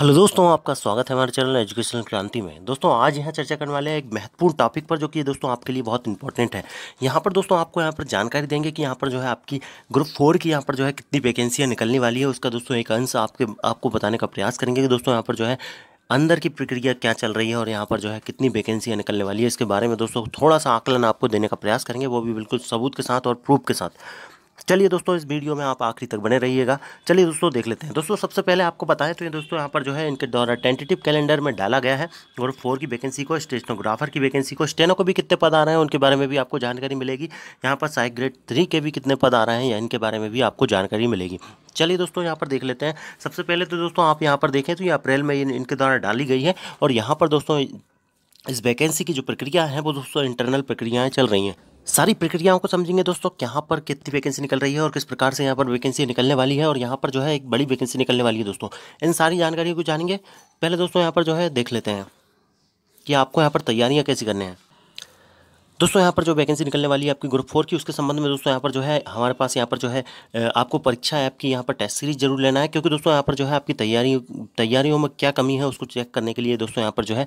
hello दोस्तों आपका स्वागत है हमारे चैनल एजुकेशनल क्रांति में दोस्तों आज यहाँ चर्चा करने वाले हैं एक महत्वपूर्ण टॉपिक पर जो कि दोस्तों आपके लिए बहुत इंपॉर्टेंट है यहाँ पर दोस्तों आपको यहाँ पर जानकारी देंगे कि यहाँ पर जो है आपकी ग्रुप फोर की यहाँ पर जो है कितनी वैकेंसियाँ निकलने वाली है उसका दोस्तों एक अंश आपके आपको बताने का प्रयास करेंगे कि दोस्तों यहाँ पर जो है अंदर की प्रक्रिया क्या चल रही है और यहाँ पर जो है कितनी वैकेंसियाँ निकलने वाली है इसके बारे में दोस्तों थोड़ा सा आकलन आपको देने का प्रयास करेंगे वो भी बिल्कुल सबूत के साथ और प्रूफ के साथ चलिए दोस्तों इस वीडियो में आप आखिरी तक बने रहिएगा चलिए दोस्तों देख लेते हैं दोस्तों सबसे पहले आपको बताएं तो ये दोस्तों यहाँ पर जो है इनके द्वारा टेंटेटिव कैलेंडर में डाला गया है और फोर की वैकेंसी को स्टेशनोग्राफर की वैकेंसी को स्टेनो को भी कितने पद आ रहे हैं उनके बारे में भी आपको जानकारी मिलेगी यहाँ पर साइक ग्रेड थ्री के भी कितने पद आ रहे हैं या इनके बारे में भी आपको जानकारी मिलेगी चलिए दोस्तों यहाँ पर देख लेते हैं सबसे पहले तो दोस्तों आप यहाँ पर देखें तो ये अप्रैल में इनके द्वारा डाली गई है और यहाँ पर दोस्तों इस वैकेंसी की जो प्रक्रिया है वो दोस्तों इंटरनल प्रक्रियाएं चल रही हैं सारी प्रक्रियाओं को समझेंगे दोस्तों कहाँ पर कितनी वैकेंसी निकल रही है और किस प्रकार से यहाँ पर वैकेंसी निकलने वाली है और यहाँ पर जो है एक बड़ी वैकेंसी निकलने वाली है दोस्तों इन सारी जानकारियों को जानेंगे पहले दोस्तों यहाँ पर जो है देख लेते हैं कि आपको यहाँ पर तैयारियाँ कैसी करनी हैं दोस्तों यहाँ पर जो वैकेंसी निकलने वाली है आपकी ग्रुप फोर की उसके संबंध में दोस्तों यहाँ पर जो है हमारे पास यहाँ पर जो है आपको परीक्षा ऐप की यहाँ पर टेस्ट सीरीज जरूर लेना है क्योंकि दोस्तों यहाँ पर जो है आपकी तैयारी तैयारियों में क्या कमी है उसको चेक करने के लिए दोस्तों यहाँ पर जो है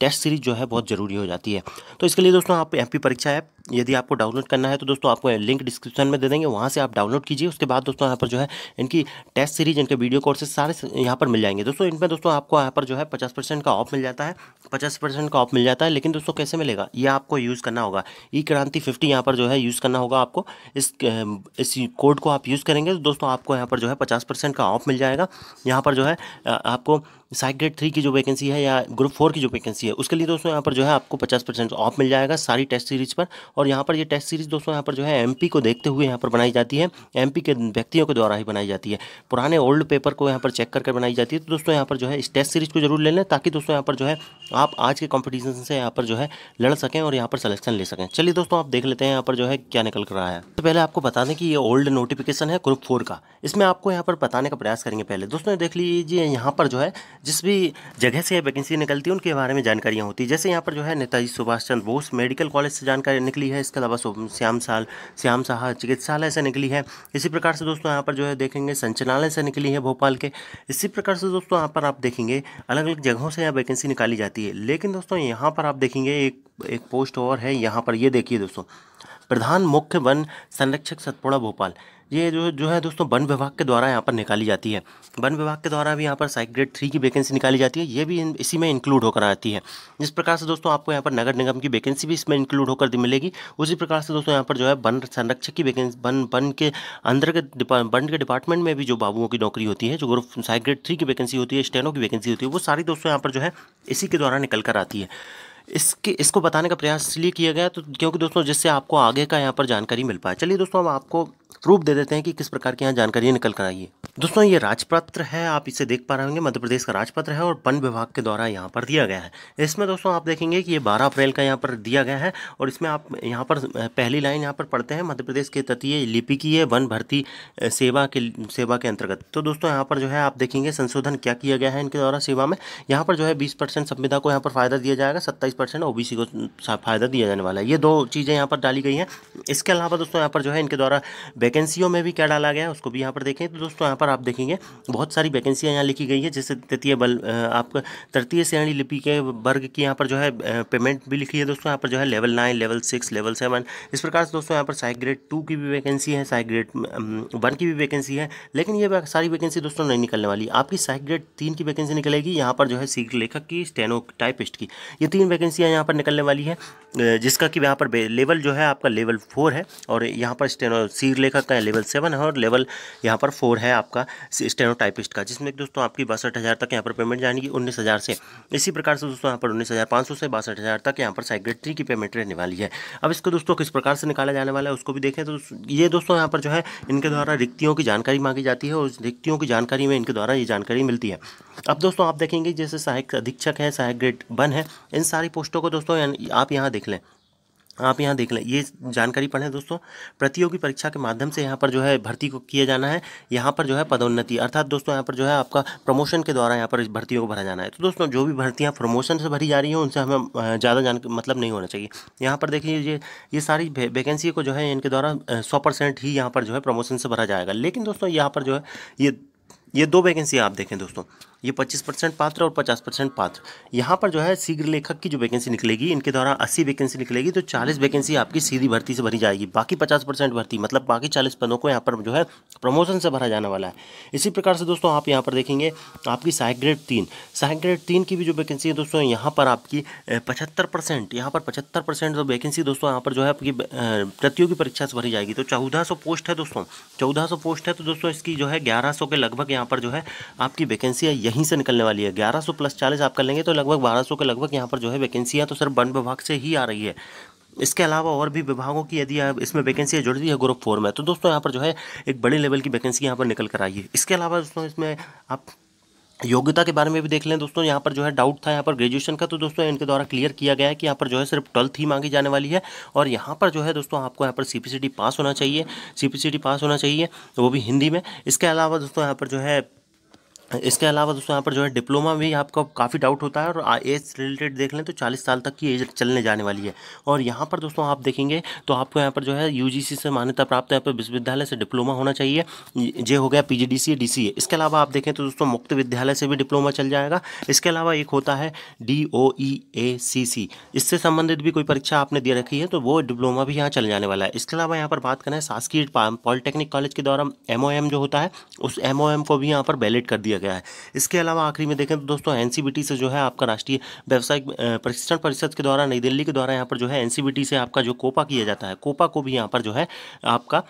टेस्ट सीरीज जो है बहुत ज़रूरी हो जाती है तो इसके लिए दोस्तों आप एम परीक्षा ऐप यदि आपको डाउनलोड करना है तो दोस्तों आपको लिंक डिस्क्रिप्शन में दे देंगे वहाँ से आप डाउनलोड कीजिए उसके बाद दोस्तों यहाँ पर जो है इनकी टेस्ट सीरीज इनके वीडियो कोर्सेज सारे यहाँ पर मिल जाएंगे दोस्तों इनमें दोस्तों आपको यहाँ पर जो है पचास परसेंट का ऑफ मिल जाता है पचास परसेंट का ऑफ मिल जाता है लेकिन दोस्तों कैसे मिलेगा ये आपको यूज यूज़ करना होगा ई क्रांति फिफ्टी यहाँ पर जो है यूज़ करना होगा आपको इस इस कोड को आप यूज़ करेंगे तो दोस्तों आपको यहाँ पर जो है पचास परसेंट का ऑफ मिल जाएगा यहाँ पर जो है आपको साइक ग्रेड थ्री की जो वैकेंसी है या ग्रुप फोर की जो वैकेंसी है उसके लिए दोस्तों यहाँ पर जो है आपको पचास परसेंट ऑफ मिल जाएगा सारी टेस्ट सीरीज पर और यहाँ पर ये टेस्ट सीरीज दोस्तों यहाँ पर जो है एम को देखते हुए यहाँ पर बनाई जाती है एम के व्यक्तियों के द्वारा ही बनाई जाती है पुराने ओल्ड पेपर को यहाँ पर चेक करके बनाई जाती है तो दोस्तों यहाँ पर जो है इस टेस्ट सीरीज को जरूर ले लें ताकि दोस्तों यहाँ पर जो है आप आज के कॉम्पिटिशन से यहाँ पर जो है लड़ सकें और यहाँ पर सलेक्शन ले सकें चलिए दोस्तों आप देख लेते हैं यहाँ पर जो है क्या निकल कर रहा है तो पहले आपको बता दें कि ये ओल्ड नोटिफिकेशन है ग्रुप फोर का इसमें आपको यहाँ पर बताने का प्रयास करेंगे पहले दोस्तों देख लीजिए यहाँ पर जो है जिस भी जगह से वैकेंसी निकलती है उनके बारे में जानकारियाँ होती है जैसे यहाँ पर जो है नेताजी सुभाष चंद्र बोस मेडिकल कॉलेज से जानकारी निकली है इसके अलावा श्याम साल श्याम साहा चिकित्सालय से निकली है इसी प्रकार से दोस्तों यहाँ पर जो है देखेंगे संचालय से निकली है भोपाल के इसी प्रकार से दोस्तों यहाँ पर आप देखेंगे अलग अलग जगहों से यहाँ वैकेंसी निकाली जाती है लेकिन दोस्तों यहाँ पर आप देखेंगे एक एक पोस्ट और है यहाँ पर ये देखिए दोस्तों प्रधान मुख्य वन संरक्षक सतपुड़ा भोपाल ये जो जो है दोस्तों वन विभाग के द्वारा यहाँ पर निकाली जाती है वन विभाग के द्वारा भी यहाँ पर साइक ग्रेड थ्री की वैकेंसी निकाली जाती है ये भी इसी में इंक्लूड होकर आती है जिस प्रकार से दोस्तों आपको यहाँ पर नगर निगम की वैकेंसी भी इसमें इंक्लूड होकर मिलेगी उसी प्रकार से दोस्तों यहाँ पर जो है वन संरक्षक की वैकेंसी वन वन के अंदर के वन के डिपार्टमेंट में भी जो बाबुओं की नौकरी होती है जो ग्रुप साइक ग्रेड थ्री की वैकेंसी होती है स्टेनो की वैकेंसी होती है वो सारी दोस्तों यहाँ पर जो है इसी के द्वारा निकल कर आती है इसके इसको बताने का प्रयास इसलिए किया गया तो क्योंकि दोस्तों जिससे आपको आगे का यहाँ पर जानकारी मिल पाए चलिए दोस्तों हम आपको प्रूफ दे देते हैं कि किस प्रकार की यहाँ जानकारी निकल कर आई है दोस्तों ये राजपत्र है आप इसे देख पा रहे होंगे मध्य प्रदेश का राजपत्र है और वन विभाग के द्वारा यहाँ पर दिया गया है इसमें दोस्तों आप देखेंगे कि ये 12 अप्रैल का यहाँ पर दिया गया है और इसमें आप यहाँ पर पहली लाइन यहाँ पर पढ़ते हैं मध्य प्रदेश के तटीय लिपि की है वन भर्ती सेवा के सेवा के अंतर्गत तो दोस्तों यहाँ पर जो है आप देखेंगे संशोधन क्या किया गया है इनके द्वारा सेवा में यहाँ पर जो है बीस परसेंट को यहाँ पर फायदा दिया जाएगा सत्ताईस परसेंट को फायदा दिया जाने वाला है ये दो चीज़ें यहाँ पर डाली गई हैं इसके अलावा दोस्तों यहाँ पर जो है इनके द्वारा वैकेंसियों में भी क्या डाला गया है उसको भी यहाँ पर देखें तो दोस्तों यहाँ पर आप देखेंगे बहुत सारी वैकेंसियाँ यहाँ लिखी गई है जैसे तृतीय बल आप तृतीय श्रेणी लिपि के वर्ग की यहाँ पर जो है पेमेंट भी लिखी है दोस्तों यहाँ पर जो है level nine level six level seven इस प्रकार से दोस्तों यहाँ पर साइक ग्रेड टू की भी वैकेंसी है साइक ग्रेड वन की भी वैकेंसी है लेकिन ये सारी वैकेंसी दोस्तों नहीं निकलने वाली आपकी साइक ग्रेड तीन की वैकेंसी निकलेगी यहाँ पर जो है सीख लेखक की स्टेनो टाइपिस्ट की ये तीन वैकेंसियाँ यहाँ पर निकलने वाली है जिसका कि यहाँ पर लेवल जो है आपका लेवल फोर है और यहाँ पर स्टेनो सीर लेखक का क्या है लेवल सेवन है और लेवल यहाँ पर फोर है आपका स्टेनोटाइपिस्ट का जिसमें दोस्तों आपकी बासठ हज़ार तक यहाँ पर पेमेंट जानेगी उन्नीस हज़ार से इसी प्रकार से दोस्तों यहाँ पर उन्नीस हज़ार पाँच सौ से बासठ हज़ार तक यहाँ पर सेक्रेटरी की पेमेंट रहने वाली है अब इसको दोस्तों किस प्रकार से निकाला जाने वाला है उसको भी देखें तो ये दोस्तों यहाँ पर जो है इनके द्वारा रिक्तियों की जानकारी मांगी जाती है और उस रिक्तियों की जानकारी में इनके द्वारा ये जानकारी मिलती है अब दोस्तों आप देखेंगे जैसे सहायक अधीक्षक है सहायक ग्रेड वन है इन सारी पोस्टों को दोस्तों आप यहाँ देख लें आप यहाँ देख लें ये जानकारी पढ़ें दोस्तों प्रतियोगी परीक्षा के माध्यम से यहाँ पर जो है भर्ती को किया जाना है यहाँ पर जो है पदोन्नति अर्थात दोस्तों यहाँ पर जो है आपका प्रमोशन के द्वारा यहाँ पर इस भर्तियों को भरा जाना है तो दोस्तों जो भी भर्तियाँ प्रमोशन से भरी जा रही हैं उनसे हमें ज़्यादा जान मतलब नहीं होना चाहिए यहाँ पर देखिए ये ये सारी वैकेंसी को जो है इनके द्वारा सौ परसेंट ही यहाँ पर जो है प्रमोशन से भरा जाएगा लेकिन दोस्तों यहाँ पर जो है ये ये दो वैकेंसी आप देखें दोस्तों ये 25 परसेंट पात्र और 50 परसेंट पात्र यहाँ पर जो है शीघ्र लेखक की जो वैकेंसी निकलेगी इनके द्वारा 80 वैकेंसी निकलेगी तो 40 वैकेंसी आपकी सीधी भर्ती से भरी जाएगी बाकी 50 परसेंट भर्ती मतलब बाकी 40 पदों को यहाँ पर जो है प्रमोशन से भरा जाने वाला है इसी प्रकार से दोस्तों आप यहाँ पर देखेंगे आपकी सहायक ग्रेड तीन सहायक ग्रेड तीन की भी जो वैकेंसी है दोस्तों यहाँ पर आपकी पचहत्तर परसेंट पर पचहत्तर परसेंट जो वैकेंसी दोस्तों यहाँ पर जो है आपकी प्रतियोगी परीक्षा से भरी जाएगी तो चौदह पोस्ट है दोस्तों चौदह पोस्ट है तो दोस्तों इसकी जो है ग्यारह के लगभग यहाँ पर जो है आपकी वैकेंसी है यहीं से निकलने वाली है ग्यारह सौ प्लस चालीस आप कर लेंगे तो लगभग बारह सौ के लगभग यहाँ पर जो है वैकेंसियाँ तो सिर्फ वन विभाग से ही आ रही है इसके अलावा और भी विभागों की यदि इसमें वैकेंसी जुड़ती है ग्रुप फोर में तो दोस्तों यहाँ पर जो है एक बड़े लेवल की वैकेंसी यहाँ पर निकल कर आई है इसके अलावा दोस्तों इसमें आप योग्यता के बारे में भी देख लें दोस्तों यहाँ पर जो है डाउट था यहाँ पर ग्रेजुएशन का तो दोस्तों इनके द्वारा क्लियर किया गया है कि यहाँ पर जो है सिर्फ ट्वेल्थ ही मांगी जाने वाली है और यहाँ पर जो है दोस्तों आपको यहाँ पर सी पास होना चाहिए सी पास होना चाहिए वो भी हिंदी में इसके अलावा दोस्तों यहाँ पर जो है इसके अलावा दोस्तों यहाँ पर जो है डिप्लोमा भी आपका काफ़ी डाउट होता है और एज रिलेटेड देख लें तो 40 साल तक की एज चलने जाने वाली है और यहाँ पर दोस्तों आप देखेंगे तो आपको यहाँ पर जो है यूजीसी से मान्यता प्राप्त यहाँ पर विश्वविद्यालय से डिप्लोमा होना चाहिए जे हो गया पीजीडीसीए डीसीए इसके अलावा आप देखें तो दोस्तों मुक्त विद्यालय से भी डिप्लोमा चल जाएगा इसके अलावा एक होता है डी ओ ई ए सी सी इससे संबंधित भी कोई परीक्षा आपने दे रखी है तो वो डिप्लोमा भी यहाँ चल जाने वाला है इसके अलावा यहाँ पर बात करें शासकीय पॉलिटेक्निक कॉलेज के द्वारा एम जो होता है उस एम को भी यहाँ पर बैलेट कर दिया गया है इसके अलावा आखिरी में देखें तो दोस्तों एन से जो है आपका राष्ट्रीय व्यावसायिक प्रशिक्षण परिषद के द्वारा नई दिल्ली के द्वारा यहाँ पर जो है एन से आपका जो कोपा किया जाता है कोपा को भी यहाँ पर जो है आपका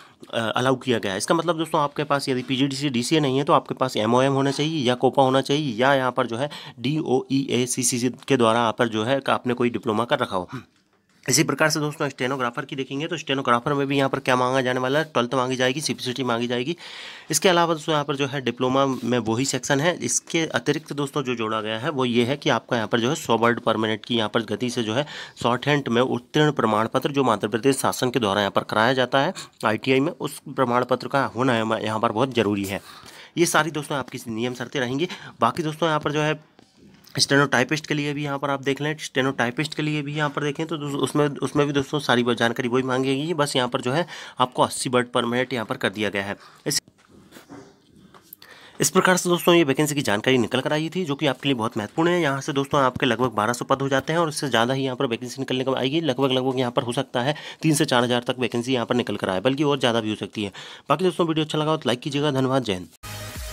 अलाउ किया गया है इसका मतलब दोस्तों आपके पास यदि पी जी नहीं है तो आपके पास एम होना चाहिए या कोपा होना चाहिए या यहाँ पर जो है डी के द्वारा यहाँ पर जो है आपने कोई डिप्लोमा कर रखा हो इसी प्रकार से दोस्तों स्टेनोग्राफर की देखेंगे तो स्टेनोग्राफर में भी यहाँ पर क्या मांगा जाने वाला है ट्वेल्थ मांगी जाएगी सीपीसीटी मांगी जाएगी इसके अलावा दोस्तों यहाँ पर जो है डिप्लोमा में वही सेक्शन है इसके अतिरिक्त दोस्तों जो जोड़ा गया है वो ये है कि आपका यहाँ पर जो है सौ वर्ड पर मिनट की यहाँ पर गति से जो है शॉर्ट हैंड में उत्तीर्ण प्रमाण पत्र जो मध्य प्रदेश शासन के द्वारा यहाँ पर कराया जाता है आई में उस प्रमाण पत्र का होना यहाँ पर बहुत ज़रूरी है ये सारी दोस्तों आपकी नियम शर्तें रहेंगी बाकी दोस्तों यहाँ पर जो है स्टेनोटाइपिस्ट के लिए भी यहाँ पर आप देख लें स्टेनोटाइपिस्ट के लिए भी यहाँ पर देखें तो उसमें उसमें भी दोस्तों सारी जानकारी वही मांगेगी बस यहाँ पर जो है आपको अस्सी वर्ड पर मिनट यहाँ पर कर दिया गया है इस इस प्रकार से दोस्तों ये वैकेंसी की जानकारी निकल कर आई थी जो कि आपके लिए बहुत महत्वपूर्ण है यहाँ से दोस्तों आपके लगभग 1200 पद हो जाते हैं और इससे ज़्यादा ही यहाँ पर वैकेंसी निकलने का आएगी लगभग लगभग यहाँ पर हो सकता है तीन से चार हज़ार तक वैकेंसी यहाँ पर निकल कर आए बल्कि और ज़्यादा भी हो सकती है बाकी दोस्तों वीडियो अच्छा लगा तो लाइक कीजिएगा धन्यवाद जैन